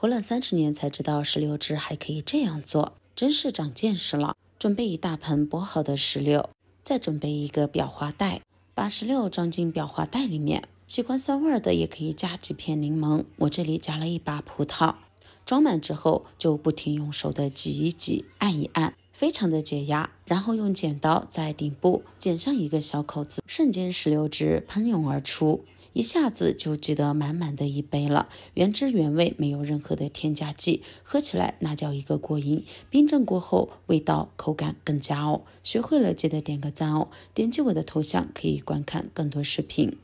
活了三十年才知道石榴汁还可以这样做，真是长见识了。准备一大盆剥好的石榴，再准备一个裱花袋，把石榴装进裱花袋里面。喜欢酸味的也可以加几片柠檬。我这里加了一把葡萄，装满之后就不停用手的挤一挤、按一按，非常的解压。然后用剪刀在顶部剪上一个小口子，瞬间石榴汁喷涌而出。一下子就记得满满的一杯了，原汁原味，没有任何的添加剂，喝起来那叫一个过瘾。冰镇过后，味道口感更佳哦。学会了记得点个赞哦，点击我的头像可以观看更多视频。